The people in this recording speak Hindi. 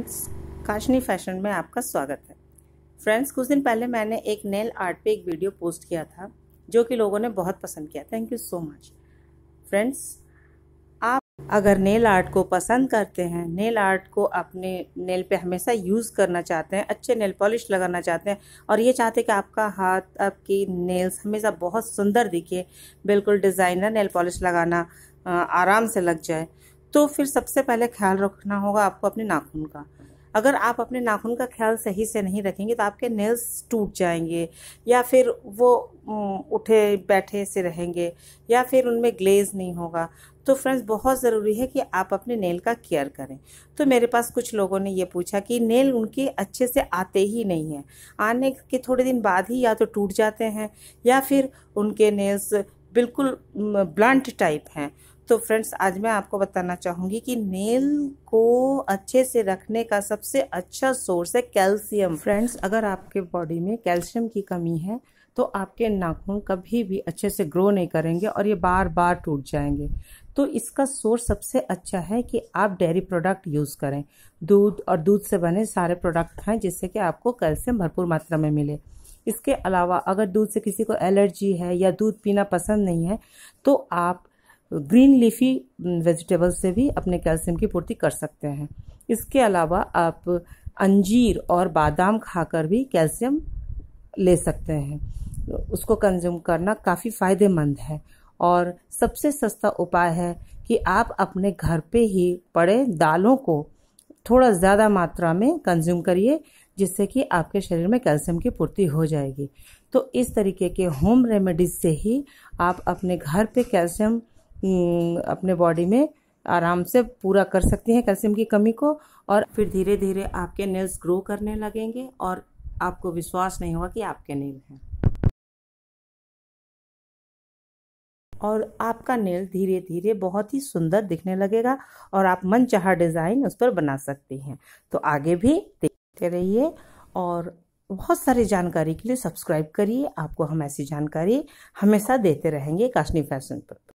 फ्रेंड्स काशनी फैशन में आपका स्वागत है फ्रेंड्स कुछ दिन पहले मैंने एक नेल आर्ट पे एक वीडियो पोस्ट किया था जो कि लोगों ने बहुत पसंद किया thank you so much friends आप अगर नेल आर्ट को पसंद करते हैं नेल आर्ट को अपने नेल पे हमेशा यूज़ करना चाहते हैं अच्छे नेल पॉलिश लगाना चाहते हैं और ये चाहते हैं कि आपका हाथ आपकी नेल्स हमेशा बहुत सुंदर दिखे बिल्कुल डिज़ाइनर नेल पॉलिश लगाना आराम से लग जाए तो फिर सबसे पहले ख्याल रखना होगा आपको अपने नाखून का अगर आप अपने नाखून का ख्याल सही से नहीं रखेंगे तो आपके नेल्स टूट जाएंगे या फिर वो उठे बैठे से रहेंगे या फिर उनमें ग्लेज नहीं होगा तो फ्रेंड्स बहुत ज़रूरी है कि आप अपने नेल का केयर करें तो मेरे पास कुछ लोगों ने ये पूछा कि नेल उनके अच्छे से आते ही नहीं हैं आने के थोड़े दिन बाद ही या तो टूट जाते हैं या फिर उनके नेल्स बिल्कुल ब्लंट टाइप हैं तो फ्रेंड्स आज मैं आपको बताना चाहूँगी कि नेल को अच्छे से रखने का सबसे अच्छा सोर्स है कैल्शियम फ्रेंड्स अगर आपके बॉडी में कैल्शियम की कमी है तो आपके नाखून कभी भी अच्छे से ग्रो नहीं करेंगे और ये बार बार टूट जाएंगे तो इसका सोर्स सबसे अच्छा है कि आप डेयरी प्रोडक्ट यूज़ करें दूध और दूध से बने सारे प्रोडक्ट खाएं जिससे कि आपको कैल्शियम भरपूर मात्रा में मिले इसके अलावा अगर दूध से किसी को एलर्जी है या दूध पीना पसंद नहीं है तो आप ग्रीन लीफी वेजिटेबल से भी अपने कैल्शियम की पूर्ति कर सकते हैं इसके अलावा आप अंजीर और बादाम खाकर भी कैल्शियम ले सकते हैं उसको कंज्यूम करना काफ़ी फ़ायदेमंद है और सबसे सस्ता उपाय है कि आप अपने घर पे ही पड़े दालों को थोड़ा ज़्यादा मात्रा में कंज्यूम करिए जिससे कि आपके शरीर में कैल्शियम की पूर्ति हो जाएगी तो इस तरीके के होम रेमेडीज से ही आप अपने घर पे कैल्शियम हम्म, अपने बॉडी में आराम से पूरा कर सकती हैं कैल्शियम की कमी को और फिर धीरे धीरे आपके नेल्स ग्रो करने लगेंगे और आपको विश्वास नहीं होगा कि आपके नेल हैं और आपका नेल धीरे धीरे बहुत ही सुंदर दिखने लगेगा और आप मन चाह डिज़ाइन उस पर बना सकते हैं तो आगे भी देखते रहिए और बहुत सारी जानकारी के लिए सब्सक्राइब करिए आपको हम ऐसी जानकारी हमेशा देते रहेंगे काशनी फैशन पर